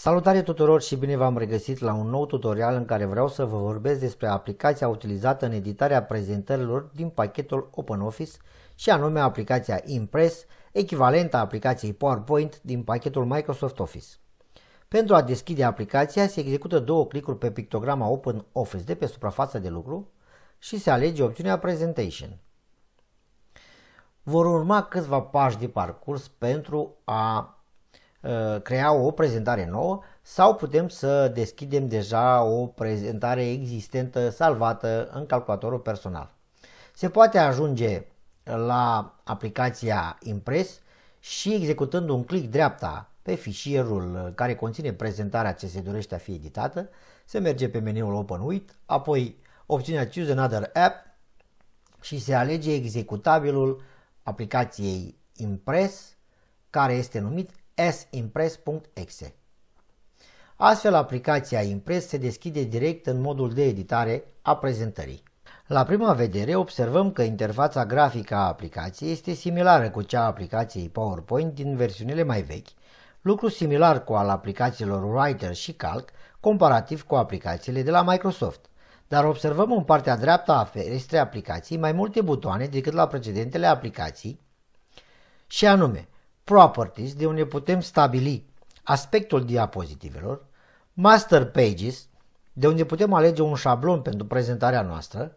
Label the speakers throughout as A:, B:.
A: Salutare tuturor și bine v-am regăsit la un nou tutorial în care vreau să vă vorbesc despre aplicația utilizată în editarea prezentărilor din pachetul OpenOffice și anume aplicația Impress, echivalenta a aplicației PowerPoint din pachetul Microsoft Office. Pentru a deschide aplicația se execută două clicuri pe pictograma OpenOffice de pe suprafața de lucru și se alege opțiunea Presentation. Vor urma câțiva pași de parcurs pentru a Uh, crea o prezentare nouă sau putem să deschidem deja o prezentare existentă salvată în calculatorul personal. Se poate ajunge la aplicația Impress și executând un click dreapta pe fișierul care conține prezentarea ce se dorește a fi editată, se merge pe meniul Open With, apoi opțiunea Choose another app și se alege executabilul aplicației Impress care este numit simpress.exe. Astfel, aplicația Impress se deschide direct în modul de editare a prezentării. La prima vedere observăm că interfața grafică a aplicației este similară cu cea a aplicației PowerPoint din versiunile mai vechi, lucru similar cu al aplicațiilor Writer și Calc comparativ cu aplicațiile de la Microsoft. Dar observăm în partea dreaptă a ferestrei aplicației mai multe butoane decât la precedentele aplicații și anume Properties, de unde putem stabili aspectul diapozitivelor, Master Pages, de unde putem alege un șablon pentru prezentarea noastră,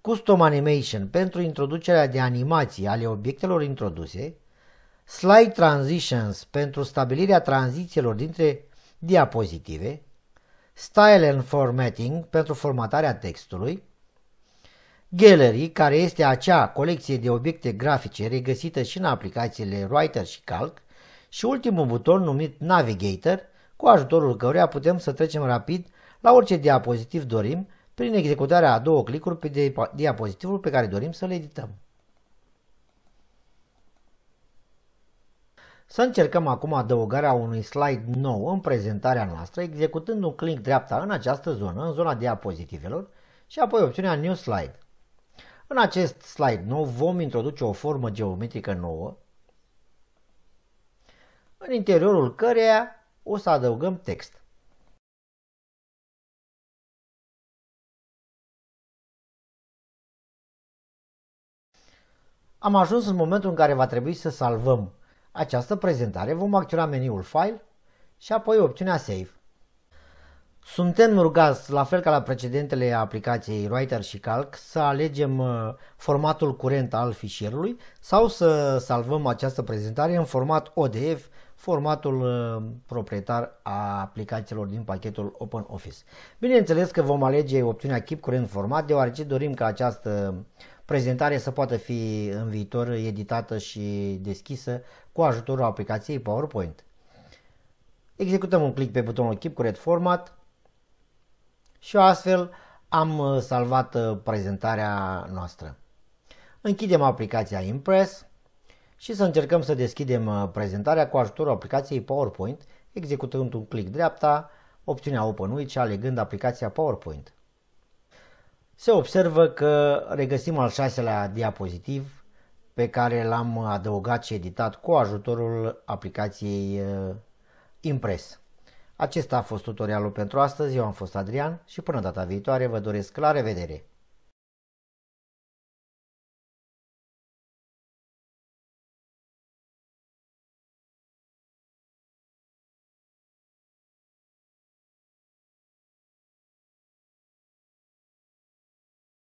A: Custom Animation pentru introducerea de animații ale obiectelor introduse, Slide Transitions pentru stabilirea tranzițiilor dintre diapozitive, Style and Formatting pentru formatarea textului, Gallery, care este acea colecție de obiecte grafice regăsită și în aplicațiile Writer și Calc, și ultimul buton numit Navigator, cu ajutorul căruia putem să trecem rapid la orice diapozitiv dorim prin executarea a două clicuri pe diapozitivul pe care dorim să-l edităm. Să încercăm acum adăugarea unui slide nou în prezentarea noastră, executând un click dreapta în această zonă, în zona diapozitivelor, și apoi opțiunea New Slide. În acest slide nou vom introduce o formă geometrică nouă, în interiorul căreia o să adăugăm text. Am ajuns în momentul în care va trebui să salvăm această prezentare. Vom acționa meniul File și apoi opțiunea Save. Suntem rugați, la fel ca la precedentele aplicației Writer și Calc, să alegem uh, formatul curent al fișierului sau să salvăm această prezentare în format ODF, formatul uh, proprietar a aplicațiilor din pachetul OpenOffice. Bineînțeles că vom alege opțiunea Keep Current Format, deoarece dorim ca această prezentare să poată fi în viitor editată și deschisă cu ajutorul aplicației PowerPoint. Executăm un click pe butonul Keep Current Format, și astfel am uh, salvat uh, prezentarea noastră. Închidem aplicația Impress și să încercăm să deschidem uh, prezentarea cu ajutorul aplicației PowerPoint, executând un click dreapta, opțiunea Open With și alegând aplicația PowerPoint. Se observă că regăsim al șaselea diapozitiv pe care l-am adăugat și editat cu ajutorul aplicației Impress. Acesta a fost tutorialul pentru astăzi, eu am fost Adrian și până data viitoare vă doresc la revedere!